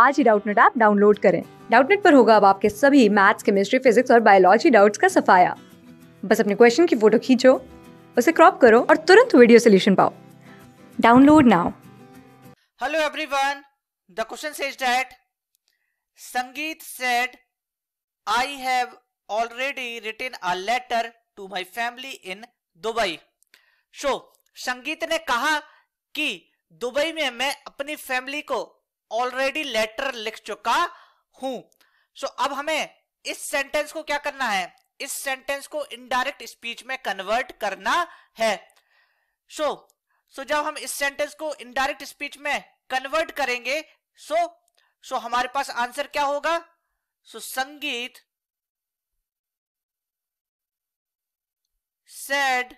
आज ही Doubtnut app download करें डाउटनेट पर होगा अब आपके सभी मैथ्स केमिस्ट्री फिजिक्स और बायोलॉजी डाउट्स का सफाया बस अपने क्वेश्चन की फोटो खींचो उसे क्रॉप करो और तुरंत वीडियो सोल्यूशन पाओ download now hello everyone the question is that Sangeet said I have already written a letter to my family in Dubai so Sangeet ने कहा कि दुबई में मैं अपनी फैमिली को ऑलरेडी लेटर लिख चुका हूं सो so, अब हमें इस सेंटेंस को क्या करना है इस सेंटेंस को इनडायरेक्ट स्पीच में कन्वर्ट करना है सो so, सो so जब हम इस सेंटेंस को इनडायरेक्ट स्पीच में कन्वर्ट करेंगे सो so, सो so हमारे पास आंसर क्या होगा सो so, संगीत सेड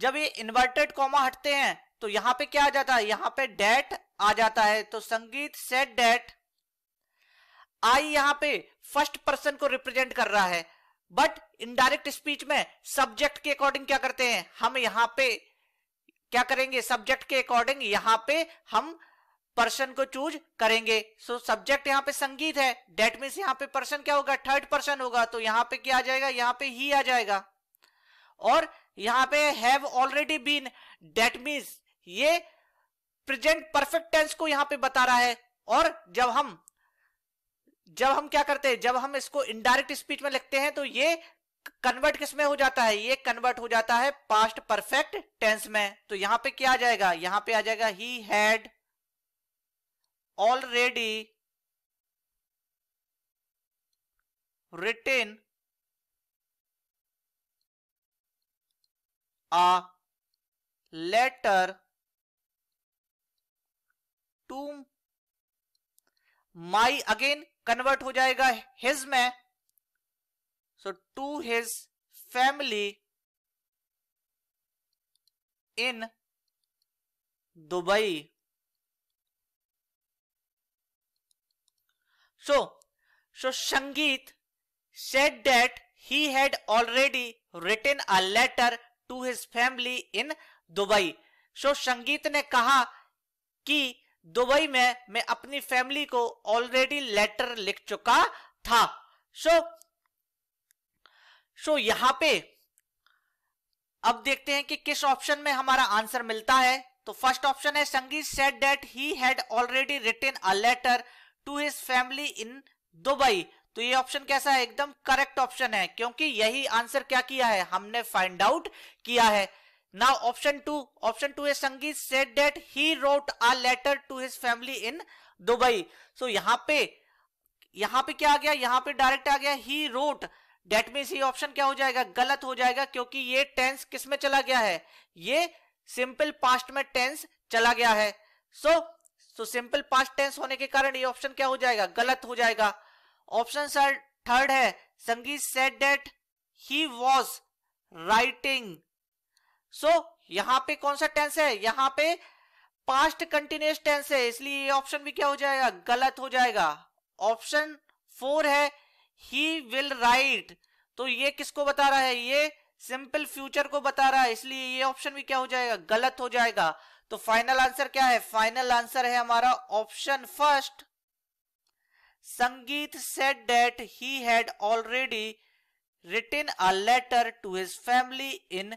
जब ये इन्वर्टेड कॉमा हटते हैं तो यहां पे क्या आ जाता है यहां पे डेट आ जाता है तो संगीत सेट डेट आई यहां पे फर्स्ट पर्सन को रिप्रेजेंट कर रहा है बट इनडायरेक्ट स्पीच में सब्जेक्ट के अकॉर्डिंग क्या करते हैं हम यहां पे क्या करेंगे सब्जेक्ट के अकॉर्डिंग यहां पे हम पर्सन को चूज करेंगे सो so, सब्जेक्ट यहाँ पे संगीत है डेट मीन्स यहाँ पे पर्सन क्या होगा थर्ड पर्सन होगा तो यहां पे क्या आ जाएगा यहां पे ही आ जाएगा और यहां पे have already been that means ये प्रेजेंट परफेक्ट टेंस को यहां पे बता रहा है और जब हम जब हम क्या करते हैं जब हम इसको इनडायरेक्ट स्पीच में लिखते हैं तो ये कन्वर्ट किस में हो जाता है ये कन्वर्ट हो जाता है पास्ट परफेक्ट टेंस में तो यहां पे क्या आ जाएगा यहां पे आ जाएगा he had already written a letter to my again convert हो जाएगा हिज में so to his family in Dubai so so Sangeet said that he had already written a letter to his family in Dubai so Sangeet ने कहा कि Dubai तो में मैं अपनी फैमिली को ऑलरेडी लेटर लिख चुका था सो सो यहां पे अब देखते हैं कि किस ऑप्शन में हमारा आंसर मिलता है तो फर्स्ट ऑप्शन है Sangeet said that he had already written a letter to his family in Dubai तो ये ऑप्शन कैसा है एकदम करेक्ट ऑप्शन है क्योंकि यही आंसर क्या किया है हमने फाइंड आउट किया है Now option 2, option 2 is Sangeet said that he wrote a letter to his family in Dubai. So यहाँ पे यहाँ पे क्या आ गया यहाँ पे डायरेक्ट आ गया ही रोट डेट मीन ये ऑप्शन क्या हो जाएगा गलत हो जाएगा क्योंकि ये टेंस किस में चला गया है ये सिंपल पास्ट में टेंस चला गया है so so simple past tense होने के कारण ये ऑप्शन क्या हो जाएगा गलत हो जाएगा ऑप्शन सर थर्ड है Sangeet said that he was writing so so, यहां पे कौन सा टेंस है यहां पे पास्ट कंटिन्यूस टेंस है इसलिए ये ऑप्शन भी क्या हो जाएगा गलत हो जाएगा ऑप्शन फोर है ही विल राइट तो ये किसको बता रहा है ये सिंपल फ्यूचर को बता रहा है इसलिए ये ऑप्शन भी क्या हो जाएगा गलत हो जाएगा तो फाइनल आंसर क्या है फाइनल आंसर है हमारा option first Sangeet said that he had already written a letter to his family in